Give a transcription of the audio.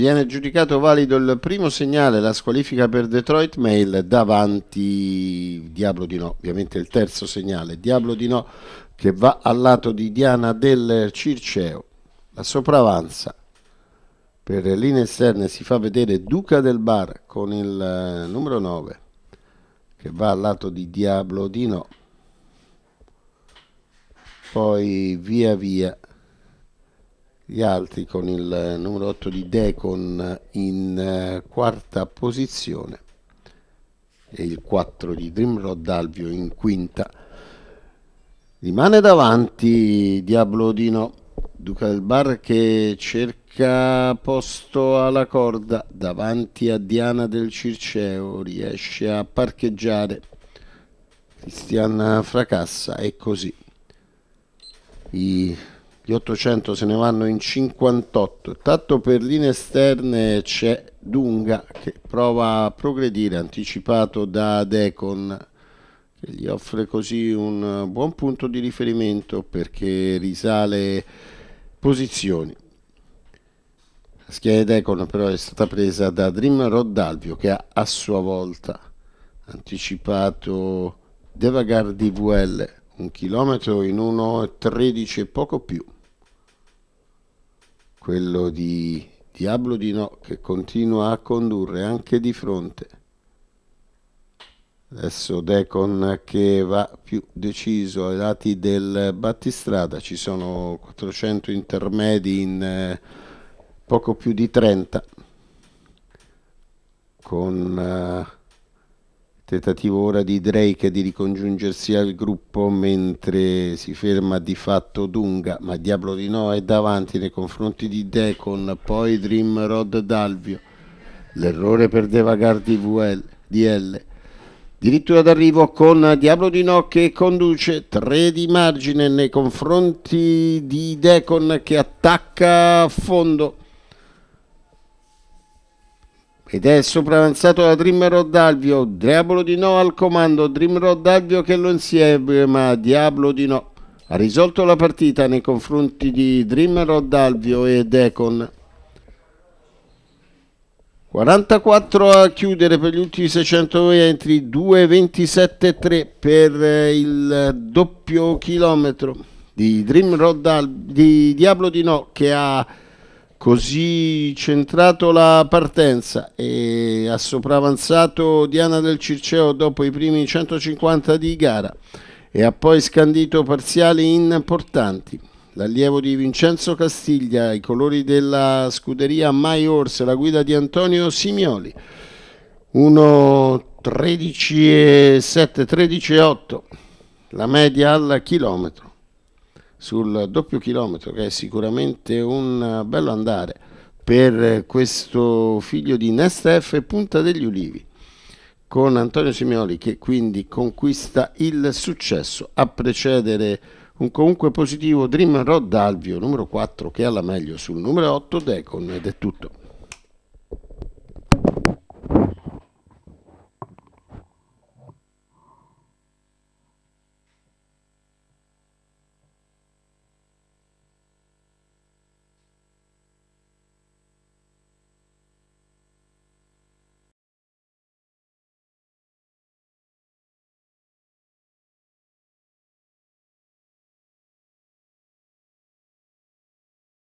Viene giudicato valido il primo segnale, la squalifica per Detroit Mail davanti Diablo di No, ovviamente il terzo segnale, Diablo di No che va al lato di Diana del Circeo, la sopravanza. Per linee esterne si fa vedere Duca del Bar con il eh, numero 9 che va al lato di Diablo di No. Poi via via gli altri con il eh, numero 8 di Decon in eh, quarta posizione e il 4 di Dreamrod Alvio in quinta rimane davanti Diablo Odino, Duca del Bar che cerca posto alla corda davanti a Diana del Circeo riesce a parcheggiare Cristiana Fracassa e così i gli 800 se ne vanno in 58 tanto per linee esterne c'è Dunga che prova a progredire anticipato da Decon che gli offre così un buon punto di riferimento perché risale posizioni la scheda Decon però è stata presa da Dream Roddalvio che ha a sua volta anticipato Devagar DVL un chilometro in 1.13 e poco più quello di Diablo di No, che continua a condurre anche di fronte. Adesso Decon che va più deciso ai lati del battistrada, ci sono 400 intermedi in eh, poco più di 30 con eh, tentativo ora di Drake di ricongiungersi al gruppo mentre si ferma di fatto Dunga, ma Diablo di No è davanti nei confronti di Decon, poi Dreamrod Dalvio, l'errore per Devagar di VL, DL, addirittura d'arrivo con Diablo di No che conduce 3 di margine nei confronti di Decon che attacca a fondo ed è sopravanzato da Dreamrod Dalvio, Diablo di no al comando, Dreamrod Dalvio che lo insegue, ma Diablo di no ha risolto la partita nei confronti di Dreamrod Dalvio e Decon. 44 a chiudere per gli ultimi 600 entri, 2.27.3 per il doppio chilometro di Dreamrod Dalvio, di Diablo di no che ha così centrato la partenza e ha sopravanzato Diana del Circeo dopo i primi 150 di gara e ha poi scandito parziali importanti. L'allievo di Vincenzo Castiglia, i colori della scuderia My Horse, la guida di Antonio Simioli, 1, 13 7, 13 8, la media al chilometro sul doppio chilometro che è sicuramente un bello andare per questo figlio di Nesta F Punta degli Ulivi con Antonio Simeoli che quindi conquista il successo a precedere un comunque positivo Dream Rod Alvio numero 4 che è alla meglio sul numero 8 Decon ed è tutto.